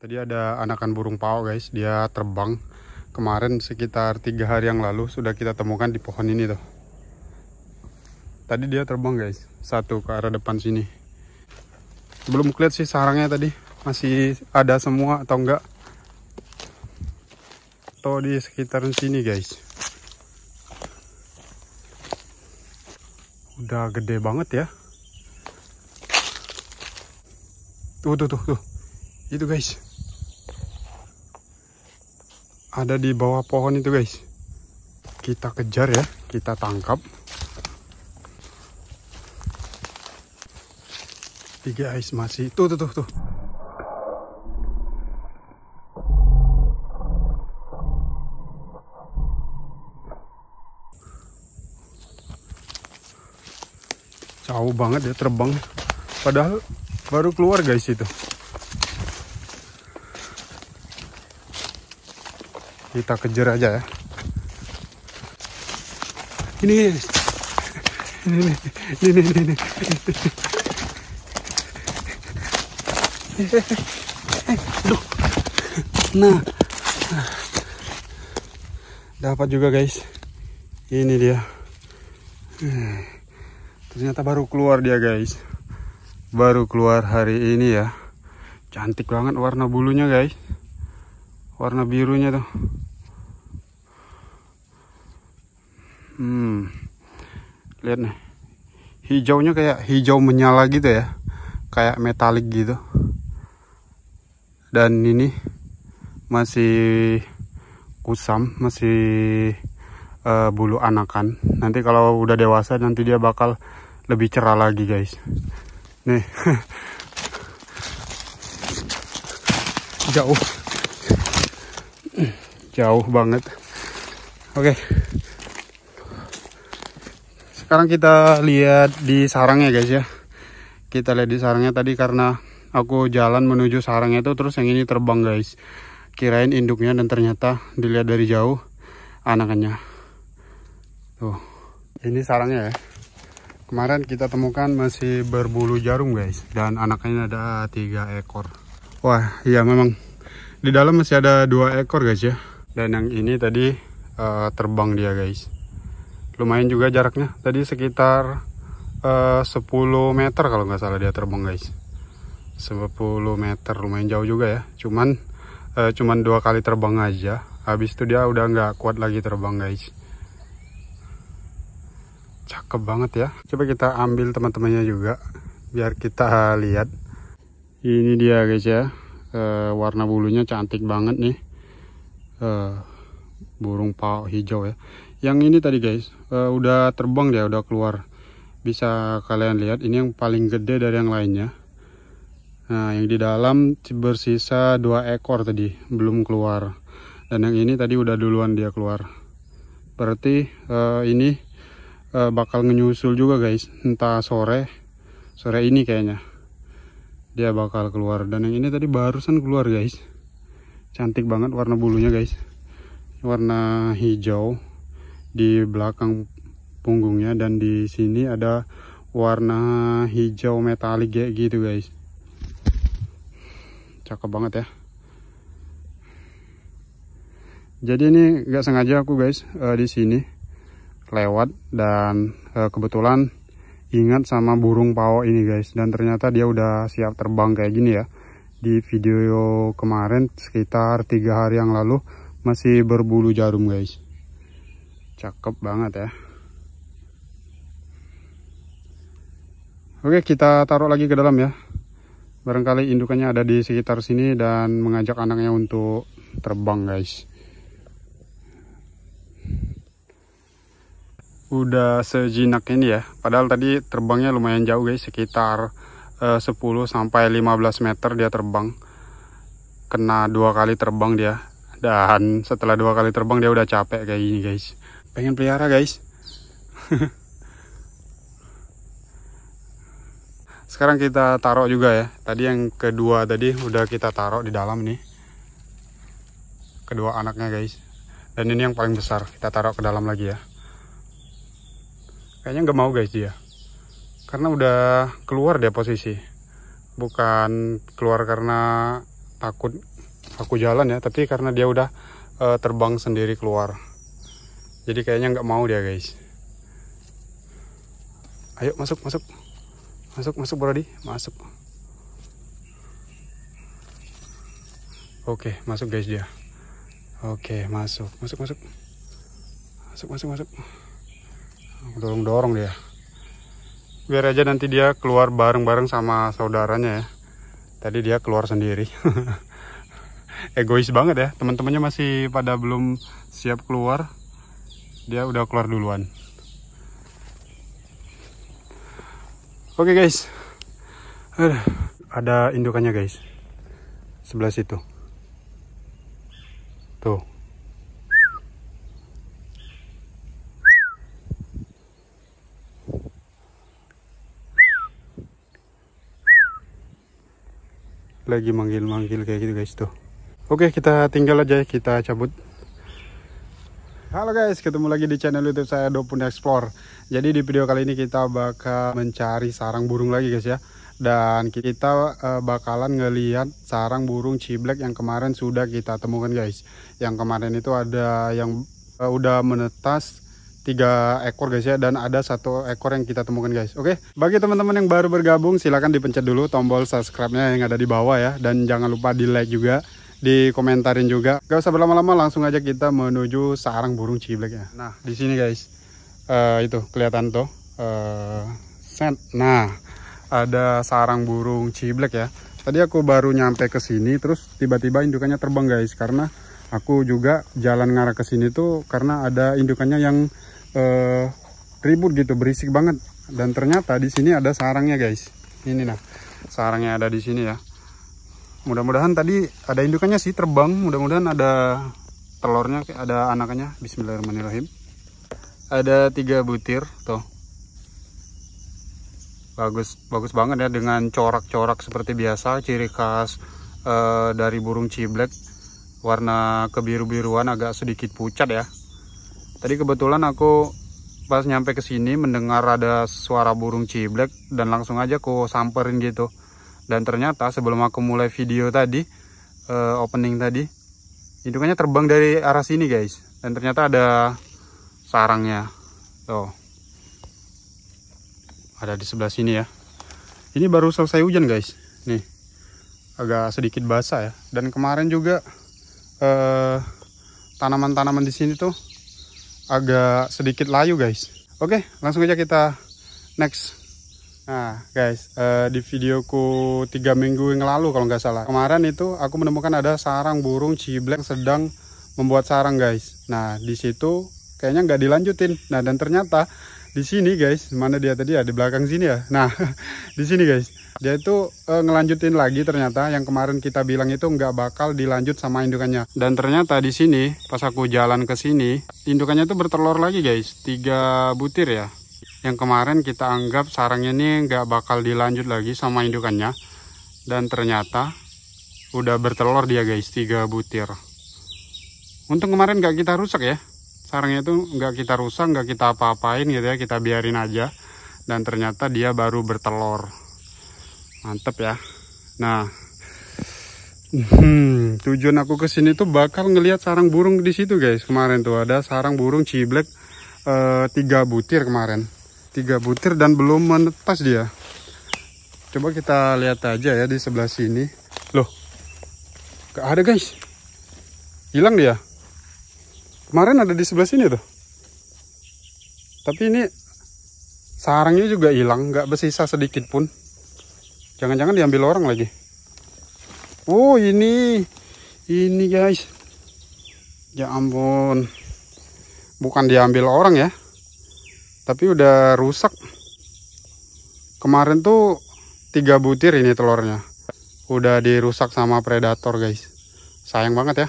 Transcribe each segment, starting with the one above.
Tadi ada anakan burung pao guys, dia terbang. Kemarin sekitar tiga hari yang lalu sudah kita temukan di pohon ini tuh. Tadi dia terbang guys, satu ke arah depan sini. Belum kelihatan sih sarangnya tadi, masih ada semua atau enggak. Atau di sekitar sini guys. Udah gede banget ya. Tuh, tuh, tuh, tuh. Itu guys ada di bawah pohon itu guys kita kejar ya kita tangkap tiga guys masih tuh tuh tuh tuh jauh banget ya terbang padahal baru keluar guys itu kita kejar aja ya ini ini ini ini ini, ini. Aduh. nah dapat juga guys ini dia ternyata baru keluar dia guys baru keluar hari ini ya cantik banget warna bulunya guys warna birunya tuh hmm lihat nih hijaunya kayak hijau menyala gitu ya kayak metalik gitu dan ini masih kusam masih uh, bulu anakan nanti kalau udah dewasa nanti dia bakal lebih cerah lagi guys nih jauh jauh banget oke sekarang kita lihat di sarangnya guys ya kita lihat di sarangnya tadi karena aku jalan menuju sarangnya itu terus yang ini terbang guys kirain induknya dan ternyata dilihat dari jauh anakannya tuh ini sarangnya ya kemarin kita temukan masih berbulu jarum guys dan anaknya ada tiga ekor wah iya memang di dalam masih ada dua ekor guys ya dan yang ini tadi uh, terbang dia guys lumayan juga jaraknya tadi sekitar eh, uh, 10 meter kalau nggak salah dia terbang guys 10 meter lumayan jauh juga ya cuman uh, cuman dua kali terbang aja habis itu dia udah nggak kuat lagi terbang guys cakep banget ya coba kita ambil teman-temannya juga biar kita lihat ini dia guys ya e, warna bulunya cantik banget nih uh, burung pau hijau ya yang ini tadi guys uh, udah terbang dia udah keluar bisa kalian lihat ini yang paling gede dari yang lainnya nah yang di dalam bersisa dua ekor tadi belum keluar dan yang ini tadi udah duluan dia keluar berarti uh, ini uh, bakal menyusul juga guys entah sore sore ini kayaknya dia bakal keluar dan yang ini tadi barusan keluar guys cantik banget warna bulunya guys warna hijau di belakang punggungnya dan di sini ada warna hijau metalik kayak gitu guys cakep banget ya jadi ini nggak sengaja aku guys uh, di sini lewat dan uh, kebetulan ingat sama burung pao ini guys dan ternyata dia udah siap terbang kayak gini ya di video kemarin sekitar tiga hari yang lalu masih berbulu jarum guys cakep banget ya oke kita taruh lagi ke dalam ya barangkali indukannya ada di sekitar sini dan mengajak anaknya untuk terbang guys udah sejinak ini ya padahal tadi terbangnya lumayan jauh guys sekitar 10 eh, sampai 15 meter dia terbang kena dua kali terbang dia dan setelah dua kali terbang dia udah capek kayak gini guys pengen pelihara guys sekarang kita taruh juga ya tadi yang kedua tadi udah kita taruh di dalam nih kedua anaknya guys dan ini yang paling besar kita taruh ke dalam lagi ya kayaknya nggak mau guys dia karena udah keluar dia posisi bukan keluar karena takut aku jalan ya tapi karena dia udah uh, terbang sendiri keluar jadi kayaknya nggak mau dia guys ayo masuk masuk masuk masuk berarti masuk oke masuk guys dia oke masuk masuk masuk masuk masuk masuk dorong dorong dia biar aja nanti dia keluar bareng-bareng sama saudaranya ya tadi dia keluar sendiri egois banget ya teman-temannya masih pada belum siap keluar dia udah keluar duluan oke okay, guys ada indukannya guys sebelah situ tuh lagi manggil-manggil kayak gitu guys tuh oke kita tinggal aja kita cabut Halo guys, ketemu lagi di channel YouTube saya Dopun Explore. Jadi di video kali ini kita bakal mencari sarang burung lagi guys ya. Dan kita eh, bakalan ngelihat sarang burung ciblek yang kemarin sudah kita temukan guys. Yang kemarin itu ada yang eh, udah menetas tiga ekor guys ya dan ada satu ekor yang kita temukan guys oke okay? bagi teman-teman yang baru bergabung silahkan dipencet dulu tombol subscribe-nya yang ada di bawah ya dan jangan lupa di like juga di komentarin juga gak usah berlama-lama langsung aja kita menuju sarang burung ciblek ya nah di sini guys uh, itu kelihatan tuh uh, set nah ada sarang burung ciblek ya tadi aku baru nyampe ke sini terus tiba-tiba indukannya terbang guys karena aku juga jalan ngarah ke sini tuh karena ada indukannya yang uh, ribut gitu berisik banget dan ternyata di sini ada sarangnya guys ini nah sarangnya ada di sini ya mudah-mudahan tadi ada indukannya sih terbang mudah-mudahan ada telurnya ada anaknya Bismillahirrahmanirrahim ada tiga butir tuh bagus bagus banget ya dengan corak-corak seperti biasa ciri khas uh, dari burung ciblek warna kebiru-biruan agak sedikit pucat ya Tadi kebetulan aku pas nyampe ke sini mendengar ada suara burung ciblek dan langsung aja aku samperin gitu. Dan ternyata sebelum aku mulai video tadi, uh, opening tadi, indukannya terbang dari arah sini guys. Dan ternyata ada sarangnya. Tuh. Ada di sebelah sini ya. Ini baru selesai hujan guys. Nih. Agak sedikit basah ya. Dan kemarin juga eh, tanaman tanaman -tanaman di sini tuh agak sedikit layu guys oke langsung aja kita next nah guys uh, di videoku tiga minggu yang lalu kalau nggak salah kemarin itu aku menemukan ada sarang burung ciblek sedang membuat sarang guys nah di situ kayaknya nggak dilanjutin nah dan ternyata di sini guys mana dia tadi ya di belakang sini ya nah di sini guys dia itu e, ngelanjutin lagi ternyata yang kemarin kita bilang itu nggak bakal dilanjut sama indukannya dan ternyata di sini pas aku jalan ke sini indukannya itu bertelur lagi guys tiga butir ya yang kemarin kita anggap sarangnya ini nggak bakal dilanjut lagi sama indukannya dan ternyata udah bertelur dia guys tiga butir untung kemarin nggak kita rusak ya sarangnya itu nggak kita rusak nggak kita apa-apain gitu ya kita biarin aja dan ternyata dia baru bertelur mantap ya nah hmm, tujuan aku kesini tuh bakal ngelihat sarang burung di situ guys kemarin tuh ada sarang burung ciblek eh, tiga butir kemarin tiga butir dan belum menetas dia coba kita lihat aja ya di sebelah sini loh gak ada guys hilang dia kemarin ada di sebelah sini tuh tapi ini sarangnya juga hilang nggak bersisa sedikit pun Jangan-jangan diambil orang lagi. Oh, ini. Ini, guys. Ya ampun. Bukan diambil orang ya. Tapi udah rusak. Kemarin tuh tiga butir ini telurnya. Udah dirusak sama predator, guys. Sayang banget ya.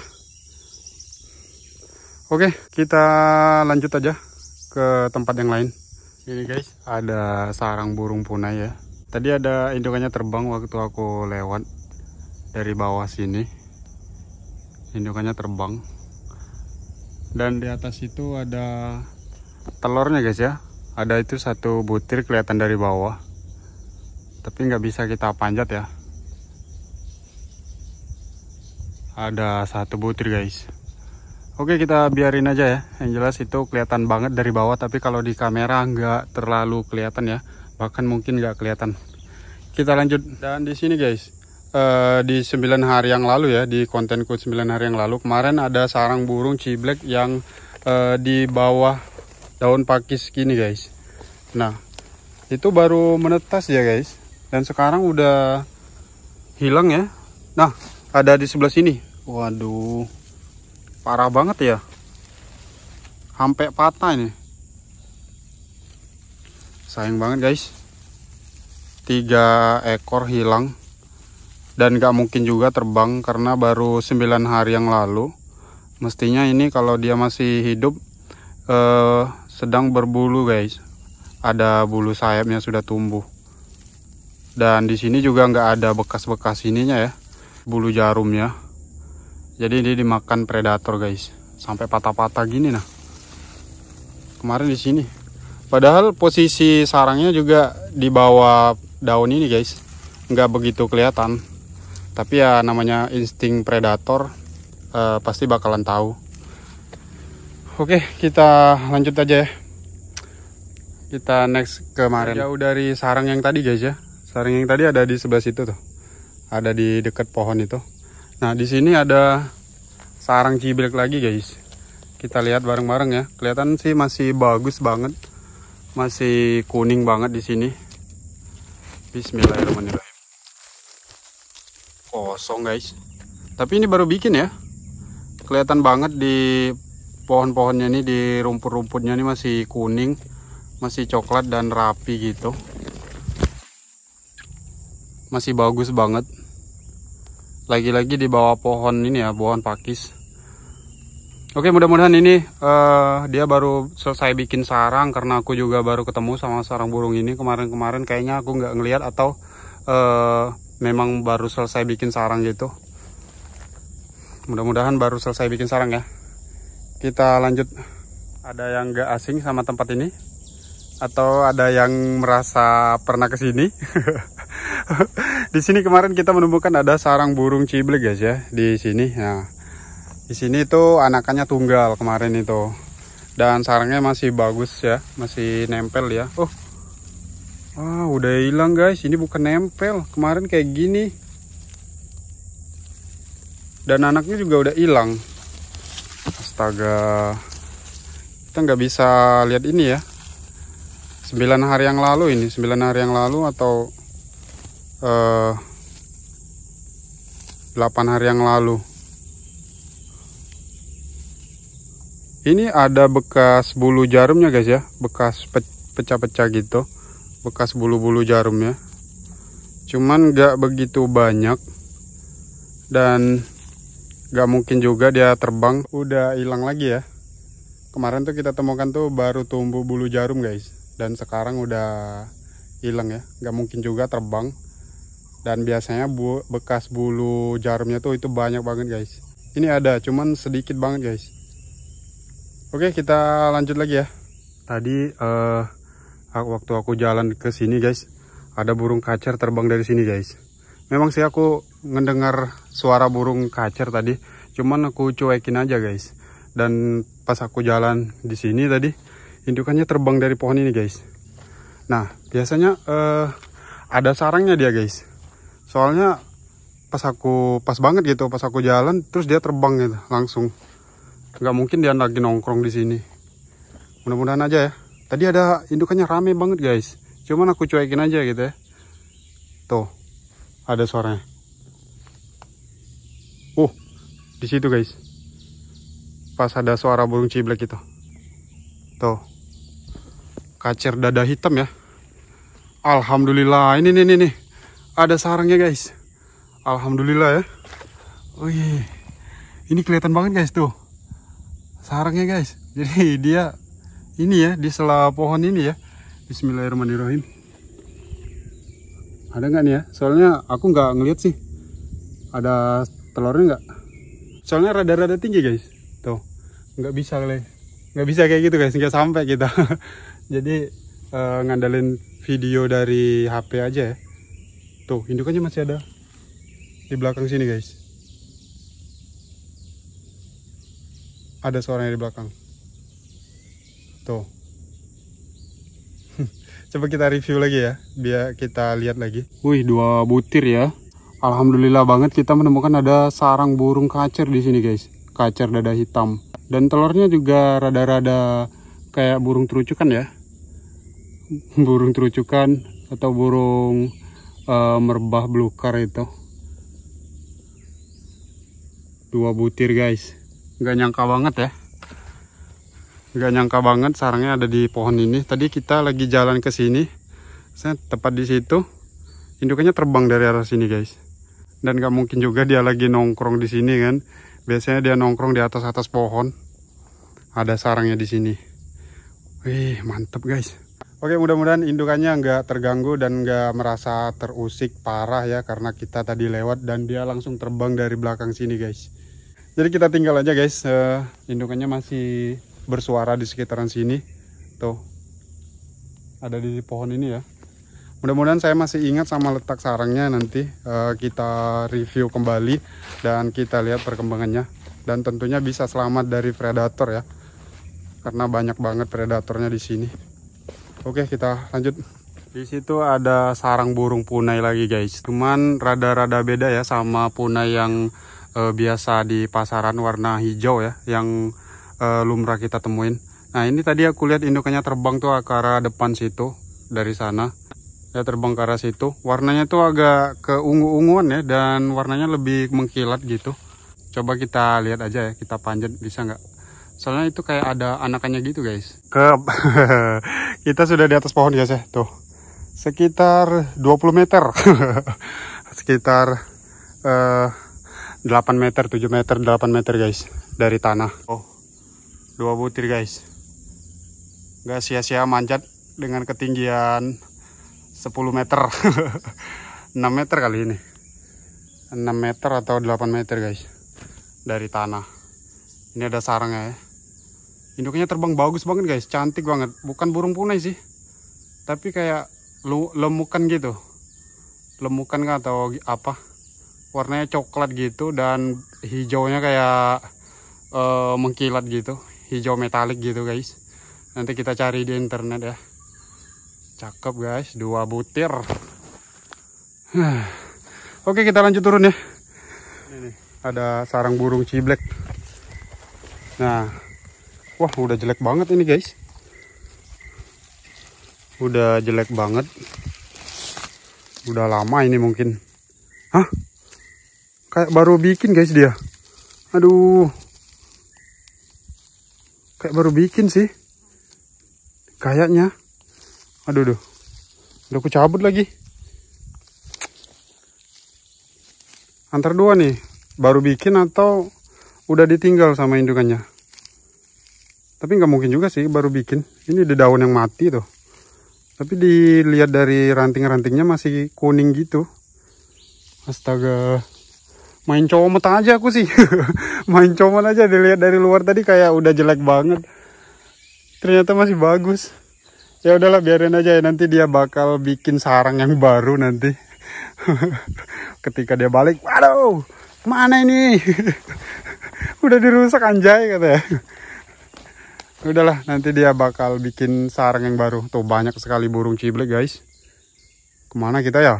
Oke, kita lanjut aja ke tempat yang lain. Ini guys, ada sarang burung punai ya. Tadi ada indukannya terbang waktu aku lewat dari bawah sini. Indukannya terbang. Dan di atas itu ada telurnya guys ya. Ada itu satu butir kelihatan dari bawah. Tapi nggak bisa kita panjat ya. Ada satu butir guys. Oke kita biarin aja ya. Yang jelas itu kelihatan banget dari bawah. Tapi kalau di kamera nggak terlalu kelihatan ya bahkan mungkin nggak kelihatan kita lanjut dan di sini guys uh, di 9 hari yang lalu ya di kontenku 9 hari yang lalu kemarin ada sarang burung ciblek yang uh, di bawah daun pakis gini guys nah itu baru menetas ya guys dan sekarang udah hilang ya nah ada di sebelah sini waduh parah banget ya sampai patah ini sayang banget guys tiga ekor hilang dan gak mungkin juga terbang karena baru 9 hari yang lalu mestinya ini kalau dia masih hidup eh, sedang berbulu guys ada bulu sayapnya sudah tumbuh dan di sini juga nggak ada bekas-bekas ininya ya bulu jarumnya jadi ini dimakan predator guys sampai patah-patah gini nah kemarin di sini Padahal posisi sarangnya juga di bawah daun ini guys. Nggak begitu kelihatan. Tapi ya namanya insting predator Uh, pasti bakalan tahu. Oke kita lanjut aja ya. Kita next kemarin. Jauh dari sarang yang tadi guys ya. Sarang yang tadi ada di sebelah situ tuh. Ada di dekat pohon itu. Nah di sini ada sarang ciblek lagi guys. Kita lihat bareng-bareng ya. Kelihatan sih masih bagus banget masih kuning banget di sini. Bismillahirrahmanirrahim. Kosong guys. Tapi ini baru bikin ya. Kelihatan banget di pohon-pohonnya ini di rumput-rumputnya ini masih kuning, masih coklat dan rapi gitu. Masih bagus banget. Lagi-lagi di bawah pohon ini ya, pohon pakis. Oke mudah-mudahan ini uh, dia baru selesai bikin sarang karena aku juga baru ketemu sama sarang burung ini kemarin-kemarin kayaknya aku nggak ngeliat atau uh, memang baru selesai bikin sarang gitu. Mudah-mudahan baru selesai bikin sarang ya. Kita lanjut. Ada yang nggak asing sama tempat ini? Atau ada yang merasa pernah kesini? di sini kemarin kita menemukan ada sarang burung ciblek guys ya di sini. Nah di sini tuh anakannya tunggal kemarin itu. Dan sarangnya masih bagus ya, masih nempel ya. Oh. Wah, udah hilang guys. Ini bukan nempel. Kemarin kayak gini. Dan anaknya juga udah hilang. Astaga. Kita nggak bisa lihat ini ya. 9 hari yang lalu ini 9 hari yang lalu atau eh, 8 hari yang lalu ini ada bekas bulu jarumnya guys ya bekas pecah-pecah gitu bekas bulu-bulu jarum ya. cuman gak begitu banyak dan gak mungkin juga dia terbang udah hilang lagi ya kemarin tuh kita temukan tuh baru tumbuh bulu jarum guys dan sekarang udah hilang ya gak mungkin juga terbang dan biasanya bu bekas bulu jarumnya tuh itu banyak banget guys ini ada cuman sedikit banget guys Oke, kita lanjut lagi ya. Tadi uh, waktu aku jalan ke sini, guys, ada burung kacer terbang dari sini, guys. Memang sih aku mendengar suara burung kacer tadi, cuman aku cuekin aja, guys. Dan pas aku jalan di sini tadi, indukannya terbang dari pohon ini, guys. Nah, biasanya uh, ada sarangnya dia, guys. Soalnya pas aku pas banget gitu, pas aku jalan, terus dia terbang gitu langsung nggak mungkin dia lagi nongkrong di sini mudah-mudahan aja ya tadi ada indukannya rame banget guys cuman aku cuekin aja gitu ya tuh ada suaranya uh, di situ guys pas ada suara burung ciblek itu tuh kacer dada hitam ya Alhamdulillah ini nih nih nih ada sarangnya guys Alhamdulillah ya Wih ini kelihatan banget guys tuh sarangnya guys jadi dia ini ya di sela pohon ini ya Bismillahirrahmanirrahim ada nggak nih ya soalnya aku nggak ngeliat sih ada telurnya nggak soalnya rada-rada tinggi guys tuh nggak bisa kali nggak bisa kayak gitu guys nggak sampai kita jadi uh, ngandelin video dari HP aja ya tuh indukannya masih ada di belakang sini guys ada suaranya di belakang. Tuh. Coba kita review lagi ya, biar kita lihat lagi. Wih, dua butir ya. Alhamdulillah banget kita menemukan ada sarang burung kacer di sini guys. Kacer dada hitam. Dan telurnya juga rada-rada kayak burung terucukan ya. Burung terucukan atau burung uh, merbah belukar itu. Dua butir guys nggak nyangka banget ya nggak nyangka banget sarangnya ada di pohon ini tadi kita lagi jalan ke sini saya tepat di situ indukannya terbang dari arah sini guys dan nggak mungkin juga dia lagi nongkrong di sini kan biasanya dia nongkrong di atas atas pohon ada sarangnya di sini wih mantep guys Oke mudah-mudahan indukannya nggak terganggu dan nggak merasa terusik parah ya karena kita tadi lewat dan dia langsung terbang dari belakang sini guys jadi kita tinggal aja guys uh, eh, indukannya masih bersuara di sekitaran sini tuh ada di pohon ini ya mudah-mudahan saya masih ingat sama letak sarangnya nanti uh, kita review kembali dan kita lihat perkembangannya dan tentunya bisa selamat dari predator ya karena banyak banget predatornya di sini oke kita lanjut di situ ada sarang burung punai lagi guys cuman rada-rada beda ya sama punai yang uh, biasa di pasaran warna hijau ya yang uh, lumrah kita temuin nah ini tadi aku lihat indukannya terbang tuh ke arah depan situ dari sana ya terbang ke arah situ warnanya tuh agak ke ungu unguan ya dan warnanya lebih mengkilat gitu coba kita lihat aja ya kita panjat bisa nggak soalnya itu kayak ada anakannya gitu guys ke kita sudah di atas pohon guys ya tuh sekitar 20 meter sekitar uh, 8 meter 7 meter 8 meter guys dari tanah oh dua butir guys gak sia-sia manjat dengan ketinggian 10 meter 6 meter kali ini 6 meter atau 8 meter guys dari tanah ini ada sarangnya ya induknya terbang bagus banget guys cantik banget bukan burung punai sih tapi kayak lemukan gitu lemukan atau apa warnanya coklat gitu dan hijaunya kayak uh, mengkilat gitu hijau metalik gitu guys nanti kita cari di internet ya cakep guys dua butir oke kita lanjut turun ya ini ada sarang burung ciblek nah wah udah jelek banget ini guys udah jelek banget udah lama ini mungkin hah kayak baru bikin guys dia aduh kayak baru bikin sih kayaknya aduh duh udah aku cabut lagi antar dua nih baru bikin atau udah ditinggal sama indukannya tapi nggak mungkin juga sih baru bikin ini di daun yang mati tuh tapi dilihat dari ranting-rantingnya masih kuning gitu astaga main comot aja aku sih main comot aja dilihat dari luar tadi kayak udah jelek banget ternyata masih bagus ya udahlah biarin aja ya nanti dia bakal bikin sarang yang baru nanti ketika dia balik waduh, mana ini udah dirusak anjay ya. udahlah nanti dia bakal bikin sarang yang baru tuh banyak sekali burung ciblek guys kemana kita ya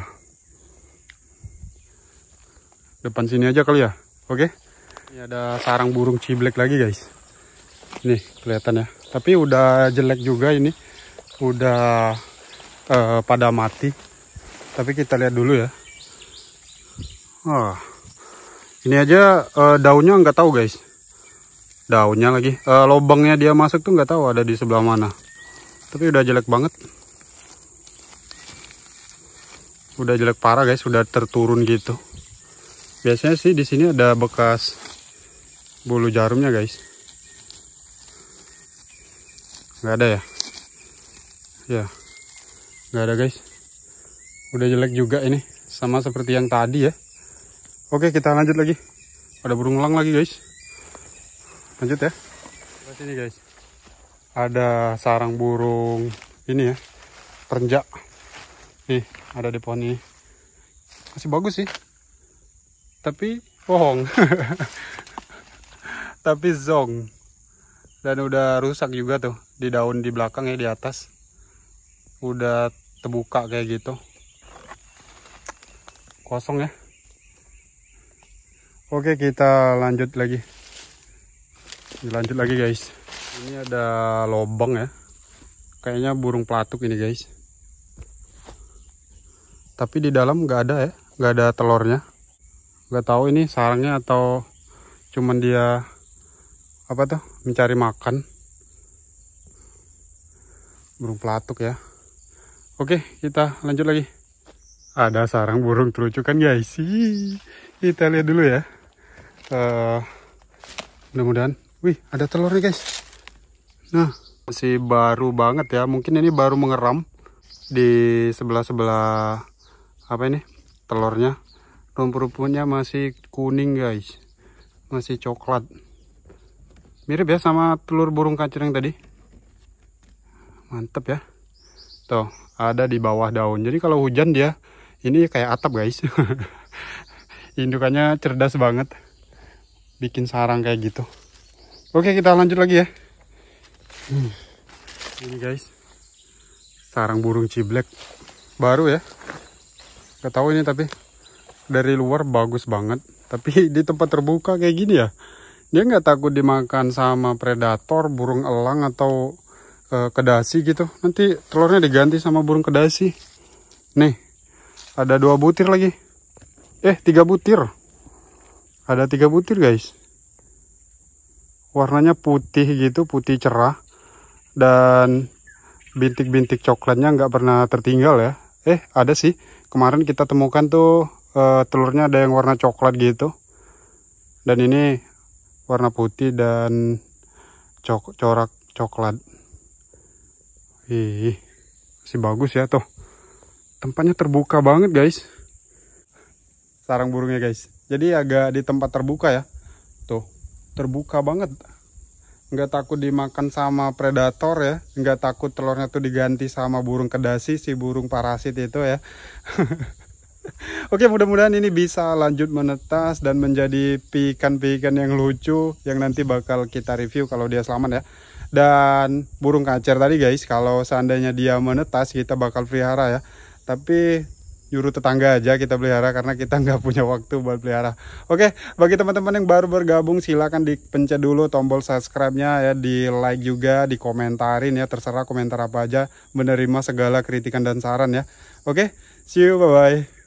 depan sini aja kali ya. Oke. Ini ada sarang burung ciblek lagi guys. Nih kelihatan ya. Tapi udah jelek juga ini. Udah uh, pada mati. Tapi kita lihat dulu ya. wah, Ini aja uh, daunnya nggak tahu guys. Daunnya lagi. Uh, lobangnya dia masuk tuh nggak tahu ada di sebelah mana. Tapi udah jelek banget. Udah jelek parah guys. Udah terturun gitu biasanya sih di sini ada bekas bulu jarumnya guys nggak ada ya ya nggak ada guys udah jelek juga ini sama seperti yang tadi ya oke kita lanjut lagi ada burung elang lagi guys lanjut ya Lihat ini guys ada sarang burung ini ya perenjak nih ada di pohon ini masih bagus sih tapi bohong tapi zong dan udah rusak juga tuh di daun di belakang ya di atas udah terbuka kayak gitu kosong ya oke kita lanjut lagi lanjut lagi guys ini ada lobang ya kayaknya burung pelatuk ini guys tapi di dalam nggak ada ya nggak ada telurnya nggak tahu ini sarangnya atau cuman dia apa tuh mencari makan burung pelatuk ya oke kita lanjut lagi ada sarang burung terucukan guys Hii, kita lihat dulu ya uh, mudah-mudahan wih ada telur nih guys nah masih baru banget ya mungkin ini baru mengeram di sebelah-sebelah apa ini telurnya rumput-rumputnya masih kuning guys masih coklat mirip ya sama telur burung kacir yang tadi mantep ya tuh ada di bawah daun jadi kalau hujan dia ini kayak atap guys indukannya cerdas banget bikin sarang kayak gitu oke kita lanjut lagi ya hmm. ini guys sarang burung ciblek baru ya gak ini tapi dari luar bagus banget tapi di tempat terbuka kayak gini ya dia nggak takut dimakan sama predator burung elang atau e, kedasi gitu nanti telurnya diganti sama burung kedasi nih ada dua butir lagi eh tiga butir ada tiga butir guys warnanya putih gitu putih cerah dan bintik-bintik coklatnya nggak pernah tertinggal ya eh ada sih kemarin kita temukan tuh uh, telurnya ada yang warna coklat gitu dan ini warna putih dan cok corak coklat ih masih bagus ya tuh tempatnya terbuka banget guys sarang burungnya guys jadi agak di tempat terbuka ya tuh terbuka banget nggak takut dimakan sama predator ya nggak takut telurnya tuh diganti sama burung kedasi si burung parasit itu ya Oke, mudah-mudahan ini bisa lanjut menetas dan menjadi pikan-pikan yang lucu yang nanti bakal kita review kalau dia selamat ya. Dan burung kacer tadi guys, kalau seandainya dia menetas kita bakal pelihara ya. Tapi nyuruh tetangga aja kita pelihara karena kita nggak punya waktu buat pelihara. Oke, bagi teman-teman yang baru bergabung silakan dipencet dulu tombol subscribe-nya ya, di like juga, di dikomentarin ya, terserah komentar apa aja, menerima segala kritikan dan saran ya. Oke, see you, bye-bye.